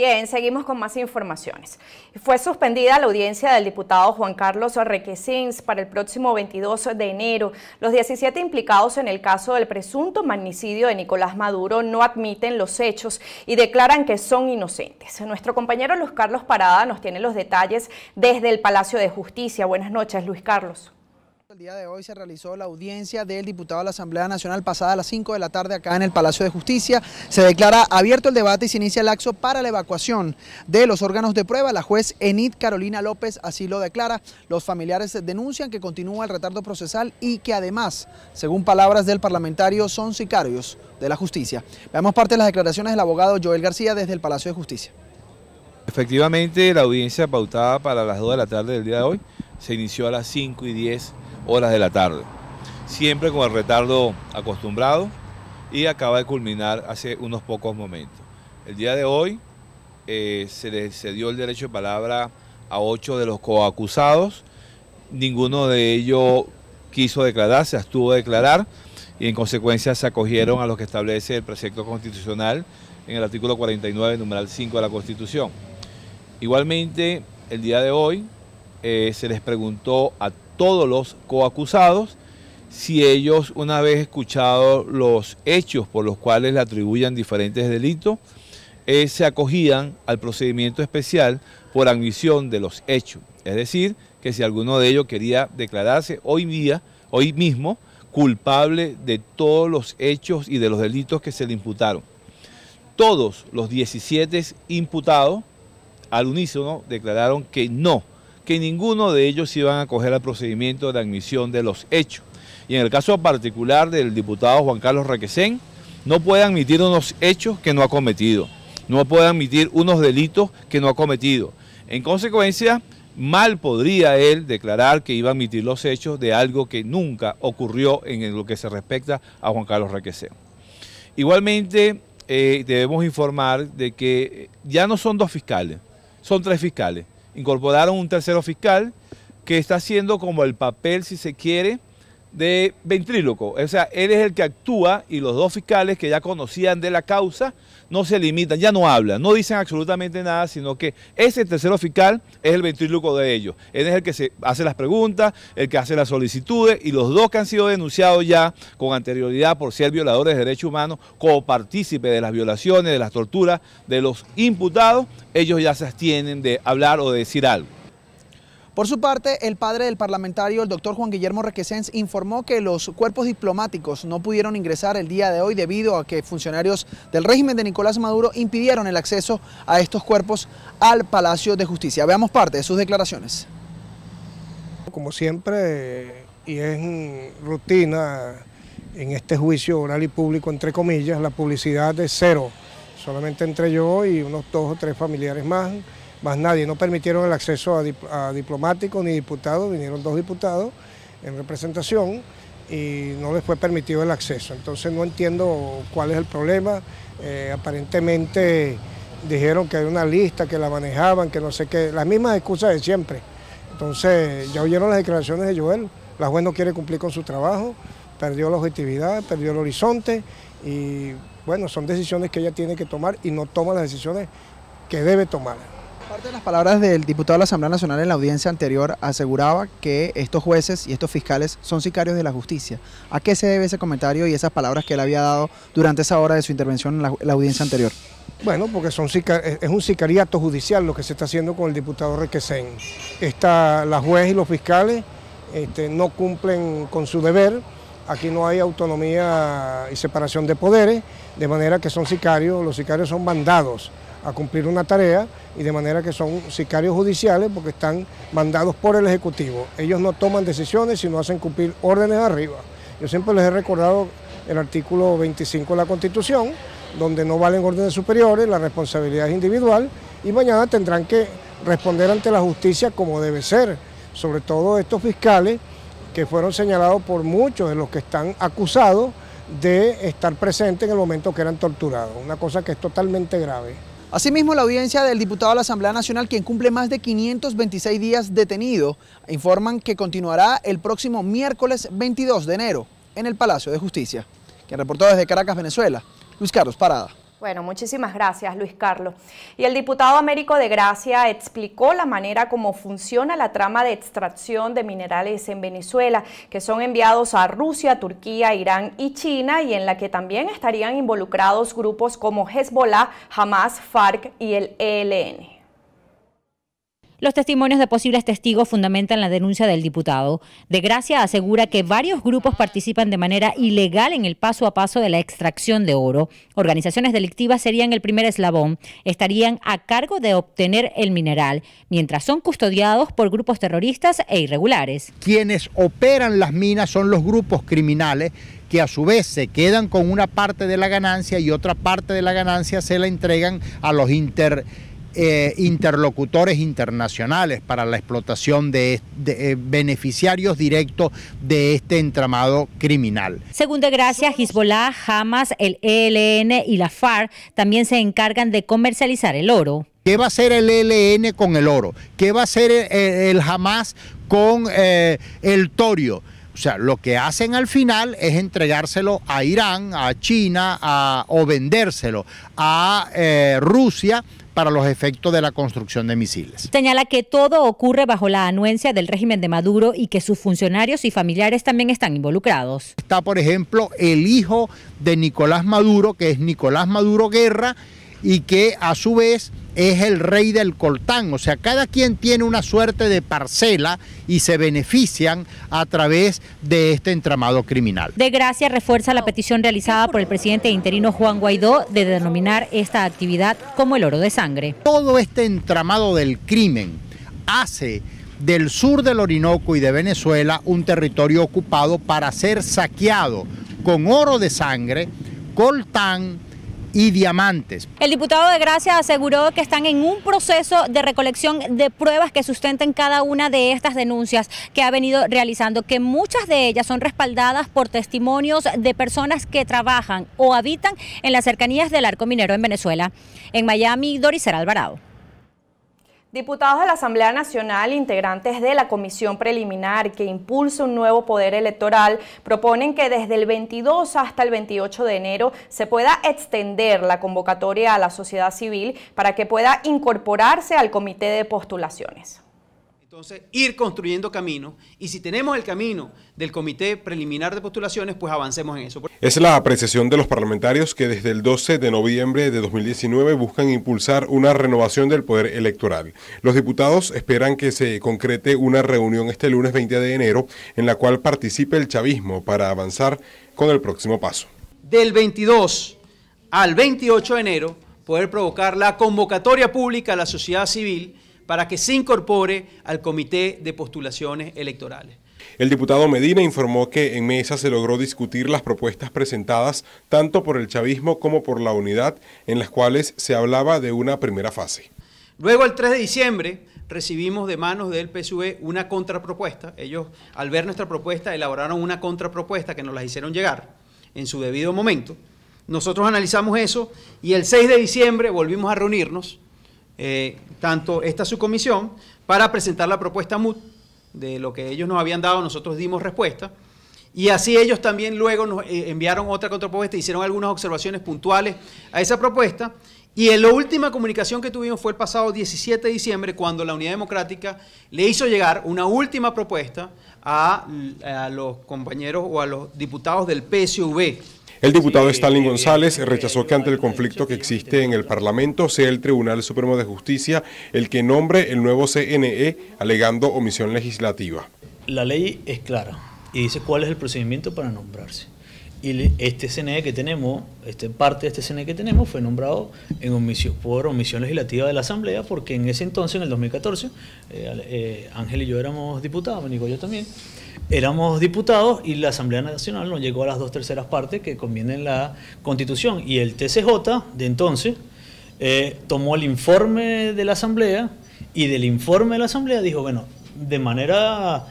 Bien, seguimos con más informaciones. Fue suspendida la audiencia del diputado Juan Carlos Requesins para el próximo 22 de enero. Los 17 implicados en el caso del presunto magnicidio de Nicolás Maduro no admiten los hechos y declaran que son inocentes. Nuestro compañero Luis Carlos Parada nos tiene los detalles desde el Palacio de Justicia. Buenas noches, Luis Carlos. El día de hoy se realizó la audiencia del diputado de la Asamblea Nacional pasada a las 5 de la tarde acá en el Palacio de Justicia. Se declara abierto el debate y se inicia el acto para la evacuación de los órganos de prueba. La juez Enid Carolina López así lo declara. Los familiares denuncian que continúa el retardo procesal y que además, según palabras del parlamentario, son sicarios de la justicia. Veamos parte de las declaraciones del abogado Joel García desde el Palacio de Justicia. Efectivamente, la audiencia pautada para las 2 de la tarde del día de hoy se inició a las 5 y 10 horas de la tarde, siempre con el retardo acostumbrado y acaba de culminar hace unos pocos momentos. El día de hoy eh, se le cedió el derecho de palabra a ocho de los coacusados, ninguno de ellos quiso declarar, se abstuvo declarar y en consecuencia se acogieron a los que establece el precepto constitucional en el artículo 49, numeral 5 de la Constitución. Igualmente, el día de hoy eh, se les preguntó a todos los coacusados si ellos, una vez escuchados los hechos por los cuales le atribuyan diferentes delitos, eh, se acogían al procedimiento especial por admisión de los hechos. Es decir, que si alguno de ellos quería declararse hoy día, hoy mismo, culpable de todos los hechos y de los delitos que se le imputaron. Todos los 17 imputados al unísono declararon que no que ninguno de ellos iban a acoger al procedimiento de admisión de los hechos. Y en el caso particular del diputado Juan Carlos Requesén, no puede admitir unos hechos que no ha cometido, no puede admitir unos delitos que no ha cometido. En consecuencia, mal podría él declarar que iba a admitir los hechos de algo que nunca ocurrió en lo que se respecta a Juan Carlos Requesén. Igualmente, eh, debemos informar de que ya no son dos fiscales, son tres fiscales incorporaron un tercero fiscal que está haciendo como el papel, si se quiere, de ventríloco. O sea, él es el que actúa y los dos fiscales que ya conocían de la causa no se limitan, ya no hablan, no dicen absolutamente nada, sino que ese tercero fiscal es el ventríloco de ellos. Él es el que se hace las preguntas, el que hace las solicitudes y los dos que han sido denunciados ya con anterioridad por ser violadores de derechos humanos, como de las violaciones, de las torturas de los imputados, ellos ya se abstienen de hablar o de decir algo. Por su parte, el padre del parlamentario, el doctor Juan Guillermo Requesens, informó que los cuerpos diplomáticos no pudieron ingresar el día de hoy debido a que funcionarios del régimen de Nicolás Maduro impidieron el acceso a estos cuerpos al Palacio de Justicia. Veamos parte de sus declaraciones. Como siempre, y es rutina en este juicio oral y público, entre comillas, la publicidad de cero, solamente entre yo y unos dos o tres familiares más más nadie. No permitieron el acceso a, diplomáticos ni diputados, vinieron dos diputados en representación y no les fue permitido el acceso. Entonces no entiendo cuál es el problema. Eh, aparentemente dijeron que hay una lista, que la manejaban, que no sé qué, las mismas excusas de siempre. Entonces ya oyeron las declaraciones de Joel, la juez no quiere cumplir con su trabajo, perdió la objetividad, perdió el horizonte y bueno, son decisiones que ella tiene que tomar y no toma las decisiones que debe tomar. Parte de las palabras del diputado de la Asamblea Nacional en la audiencia anterior aseguraba que estos jueces y estos fiscales son sicarios de la justicia. ¿A qué se debe ese comentario y esas palabras que él había dado durante esa hora de su intervención en la, audiencia anterior? Bueno, porque es un sicariato judicial lo que se está haciendo con el diputado Requesén. Está, la juez y los fiscales este, no cumplen con su deber, aquí no hay autonomía y separación de poderes, de manera que son sicarios, los sicarios son mandados a cumplir una tarea y de manera que son sicarios judiciales porque están mandados por el Ejecutivo. Ellos no toman decisiones, sino hacen cumplir órdenes arriba. Yo siempre les he recordado el artículo 25 de la Constitución, donde no valen órdenes superiores, la responsabilidad es individual y mañana tendrán que responder ante la justicia como debe ser, sobre todo estos fiscales que fueron señalados por muchos de los que están acusados de estar presentes en el momento que eran torturados, una cosa que es totalmente grave. Asimismo, la audiencia del diputado de la Asamblea Nacional, quien cumple más de 526 días detenido, informan que continuará el próximo miércoles 22 de enero en el Palacio de Justicia. Quien reportó desde Caracas, Venezuela, Luis Carlos Parada. Bueno, muchísimas gracias, Luis Carlos. Y el diputado Américo de Gracia explicó la manera como funciona la trama de extracción de minerales en Venezuela, que son enviados a Rusia, Turquía, Irán y China, y en la que también estarían involucrados grupos como Hezbollah, Hamas, FARC y el ELN. Los testimonios de posibles testigos fundamentan la denuncia del diputado. De Gracia asegura que varios grupos participan de manera ilegal en el paso a paso de la extracción de oro. Organizaciones delictivas serían el primer eslabón, estarían a cargo de obtener el mineral, mientras son custodiados por grupos terroristas e irregulares. Quienes operan las minas son los grupos criminales que a su vez se quedan con una parte de la ganancia y otra parte de la ganancia se la entregan a los inter eh, interlocutores internacionales para la explotación de, eh, beneficiarios directos de este entramado criminal. Según de Gracia, Hezbollah, Hamas, el ELN y la FARC también se encargan de comercializar el oro. ¿Qué va a hacer el ELN con el oro? ¿Qué va a hacer eh, el, Jamás Hamas con el torio? O sea, lo que hacen al final es entregárselo a Irán, a China, o vendérselo a eh, Rusia para los efectos de la construcción de misiles. Señala que todo ocurre bajo la anuencia del régimen de Maduro y que sus funcionarios y familiares también están involucrados. Está, por ejemplo, el hijo de Nicolás Maduro, que es Nicolás Maduro Guerra, y que a su vez es el rey del coltán, o sea, cada quien tiene una suerte de parcela y se benefician a través de este entramado criminal. De gracia refuerza la petición realizada por el presidente interino Juan Guaidó de denominar esta actividad como el oro de sangre. Todo este entramado del crimen hace del sur del Orinoco y de Venezuela un territorio ocupado para ser saqueado con oro de sangre, coltán, y diamantes. El diputado de Gracia aseguró que están en un proceso de recolección de pruebas que sustenten cada una de estas denuncias que ha venido realizando, que muchas de ellas son respaldadas por testimonios de personas que trabajan o habitan en las cercanías del arco minero en Venezuela. En Miami, Doris Alvarado. Diputados de la Asamblea Nacional, integrantes de la comisión preliminar que impulsa un nuevo poder electoral, proponen que desde el 22 hasta el 28 de enero se pueda extender la convocatoria a la sociedad civil para que pueda incorporarse al comité de postulaciones. Entonces, ir construyendo camino y si tenemos el camino del Comité Preliminar de Postulaciones, pues avancemos en eso. Es la apreciación de los parlamentarios que desde el 12 de noviembre de 2019 buscan impulsar una renovación del poder electoral. Los diputados esperan que se concrete una reunión este lunes 20 de enero en la cual participe el chavismo para avanzar con el próximo paso. Del 22 al 28 de enero, poder provocar la convocatoria pública a la sociedad civil para que se incorpore al Comité de Postulaciones Electorales. El diputado Medina informó que en mesa se logró discutir las propuestas presentadas tanto por el chavismo como por la unidad, en las cuales se hablaba de una primera fase. Luego, el 3 de diciembre, recibimos de manos del PSUV e una contrapropuesta. Ellos, al ver nuestra propuesta, elaboraron una contrapropuesta que nos la hicieron llegar en su debido momento. Nosotros analizamos eso y el 6 de diciembre volvimos a reunirnos eh, tanto esta subcomisión para presentar la propuesta MUT de lo que ellos nos habían dado, nosotros dimos respuesta. Y así ellos también luego nos eh, enviaron otra contrapropuesta, hicieron algunas observaciones puntuales a esa propuesta. Y en la última comunicación que tuvimos fue el pasado 17 de diciembre, cuando la Unidad Democrática le hizo llegar una última propuesta a, a los compañeros o a los diputados del PSV, el diputado Stalin González rechazó que ante el conflicto que existe en el Parlamento sea el Tribunal Supremo de Justicia el que nombre el nuevo CNE alegando omisión legislativa. La ley es clara y dice cuál es el procedimiento para nombrarse y este CNE que tenemos, este, parte de este CNE que tenemos fue nombrado en omisión, por omisión legislativa de la Asamblea, porque en ese entonces, en el 2014, eh, eh, Ángel y yo éramos diputados, Nico yo también, éramos diputados y la Asamblea Nacional nos llegó a las dos terceras partes que convienen la Constitución. Y el TCJ de entonces eh, tomó el informe de la Asamblea y del informe de la Asamblea dijo, bueno, de manera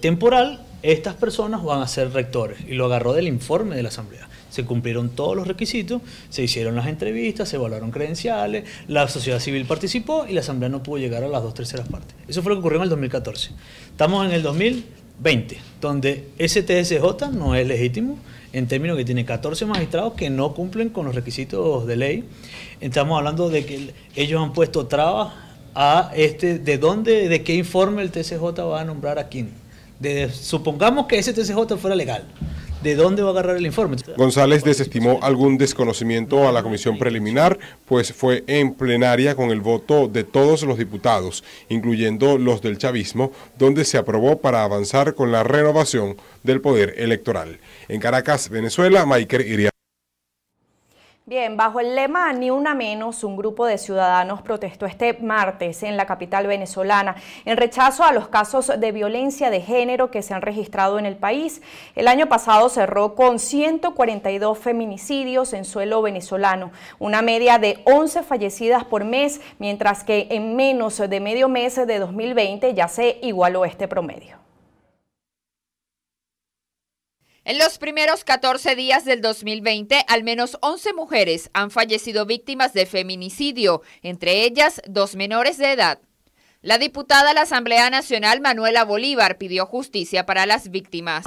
temporal estas personas van a ser rectores. Y lo agarró del informe de la Asamblea. Se cumplieron todos los requisitos, se hicieron las entrevistas, se evaluaron credenciales, la sociedad civil participó y la Asamblea no pudo llegar a las dos terceras partes. Eso fue lo que ocurrió en el 2014. Estamos en el 2020, donde ese TSJ no es legítimo en términos que tiene 14 magistrados que no cumplen con los requisitos de ley. Estamos hablando de que ellos han puesto trabas a este, de dónde, de qué informe el TSJ va a nombrar a quién. De, supongamos que ese TCJ fuera legal. ¿De dónde va a agarrar el informe? González desestimó algún desconocimiento a la comisión preliminar, pues fue en plenaria con el voto de todos los diputados, incluyendo los del chavismo, donde se aprobó para avanzar con la renovación del poder electoral. En Caracas, Venezuela, Maiker Iria. Bien, bajo el lema Ni una menos, un grupo de ciudadanos protestó este martes en la capital venezolana en rechazo a los casos de violencia de género que se han registrado en el país. El año pasado cerró con 142 feminicidios en suelo venezolano, una media de 11 fallecidas por mes, mientras que en menos de medio mes de 2020 ya se igualó este promedio. En los primeros 14 días del 2020, al menos 11 mujeres han fallecido víctimas de feminicidio, entre ellas dos menores de edad. La diputada de la Asamblea Nacional Manuela Bolívar pidió justicia para las víctimas.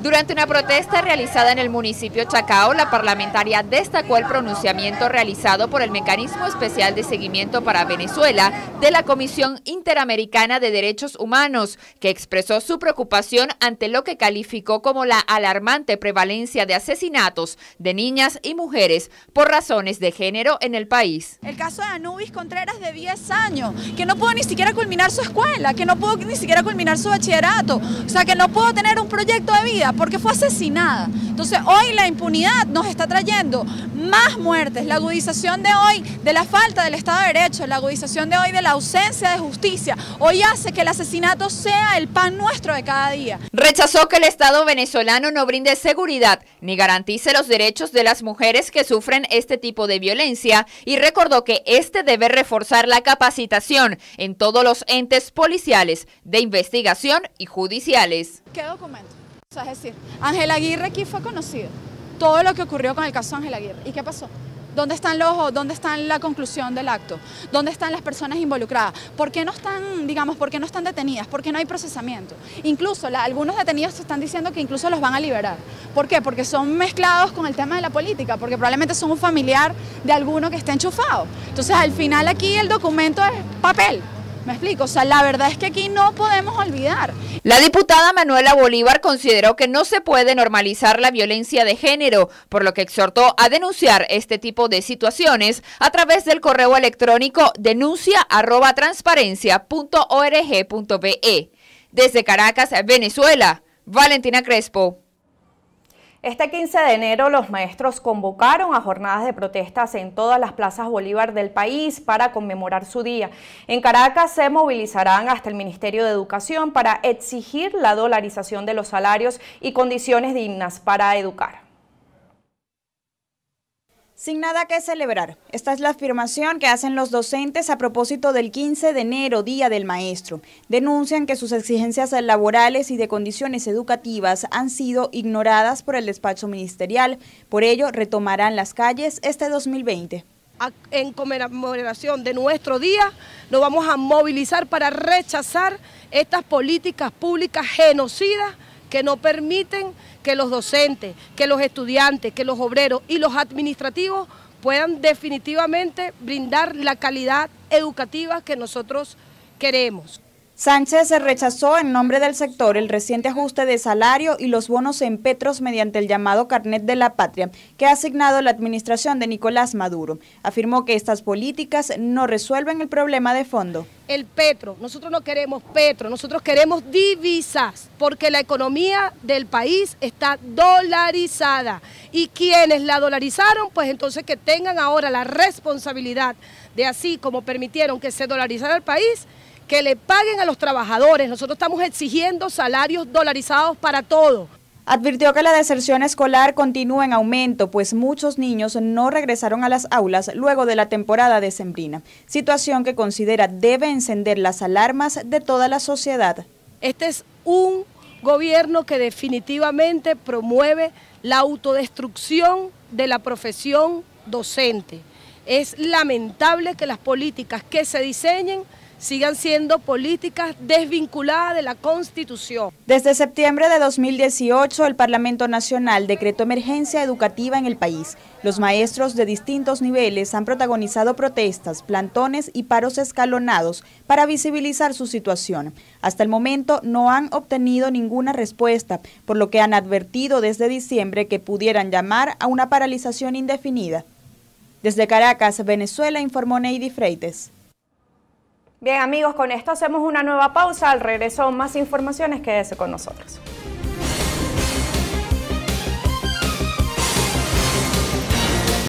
Durante una protesta realizada en el municipio Chacao, la parlamentaria destacó el pronunciamiento realizado por el Mecanismo Especial de Seguimiento para Venezuela de la Comisión Interamericana de Derechos Humanos, que expresó su preocupación ante lo que calificó como la alarmante prevalencia de asesinatos de niñas y mujeres por razones de género en el país. El caso de Anubis Contreras de 10 años, que no pudo ni siquiera culminar su escuela, que no pudo ni siquiera culminar su bachillerato, o sea que no pudo tener un proyecto de vida porque fue asesinada. Entonces hoy la impunidad nos está trayendo más muertes, la agudización de hoy de la falta del Estado de Derecho, la agudización de hoy de la ausencia de justicia, hoy hace que el asesinato sea el pan nuestro de cada día. Rechazó que el Estado venezolano no brinde seguridad ni garantice los derechos de las mujeres que sufren este tipo de violencia y recordó que este debe reforzar la capacitación en todos los entes policiales de investigación y judiciales. ¿Qué documento? Es decir, Ángel Aguirre aquí fue conocido. Todo lo que ocurrió con el caso Ángel Aguirre. ¿Y qué pasó? ¿Dónde están los, ojos? dónde está la conclusión del acto? ¿Dónde están las personas involucradas? ¿Por qué no están, digamos, por qué no están detenidas? ¿Por qué no hay procesamiento? Incluso algunos detenidos están diciendo que incluso los van a liberar. ¿Por qué? Porque son mezclados con el tema de la política, porque probablemente son un familiar de alguno que está enchufado. Entonces, al final aquí el documento es papel. Me explico, o sea, la verdad es que aquí no podemos olvidar. La diputada Manuela Bolívar consideró que no se puede normalizar la violencia de género, por lo que exhortó a denunciar este tipo de situaciones a través del correo electrónico denuncia@transparencia.org.be. Desde Caracas, Venezuela, Valentina Crespo. Este 15 de enero los maestros convocaron a jornadas de protestas en todas las plazas Bolívar del país para conmemorar su día. En Caracas se movilizarán hasta el Ministerio de Educación para exigir la dolarización de los salarios y condiciones dignas para educar. Sin nada que celebrar. Esta es la afirmación que hacen los docentes a propósito del 15 de enero, Día del Maestro. Denuncian que sus exigencias laborales y de condiciones educativas han sido ignoradas por el despacho ministerial. Por ello, retomarán las calles este 2020 en conmemoración de nuestro día, nos vamos a movilizar para rechazar estas políticas públicas genocidas que no permiten que los docentes, que los estudiantes, que los obreros y los administrativos puedan definitivamente brindar la calidad educativa que nosotros queremos. Sánchez rechazó en nombre del sector el reciente ajuste de salario y los bonos en petros mediante el llamado carnet de la patria que ha asignado la administración de Nicolás Maduro. Afirmó que estas políticas no resuelven el problema de fondo. El petro, nosotros no queremos petro, nosotros queremos divisas, porque la economía del país está dolarizada y quienes la dolarizaron, pues entonces que tengan ahora la responsabilidad de así como permitieron que se dolarizara el país, que le paguen a los trabajadores. Nosotros estamos exigiendo salarios dolarizados para todos. Advirtió que la deserción escolar continúa en aumento, pues muchos niños no regresaron a las aulas luego de la temporada decembrina, situación que considera debe encender las alarmas de toda la sociedad. Este es un gobierno que definitivamente promueve la autodestrucción de la profesión docente. Es lamentable que las políticas que se diseñen sigan siendo políticas desvinculadas de la Constitución. Desde septiembre de 2018, el Parlamento Nacional decretó emergencia educativa en el país. Los maestros de distintos niveles han protagonizado protestas, plantones y paros escalonados para visibilizar su situación. Hasta el momento no han obtenido ninguna respuesta, por lo que han advertido desde diciembre que pudieran llamar a una paralización indefinida. Desde Caracas, Venezuela, informó Neidi Freites. Bien amigos, con esto hacemos una nueva pausa. Al regreso más informaciones, quédese con nosotros.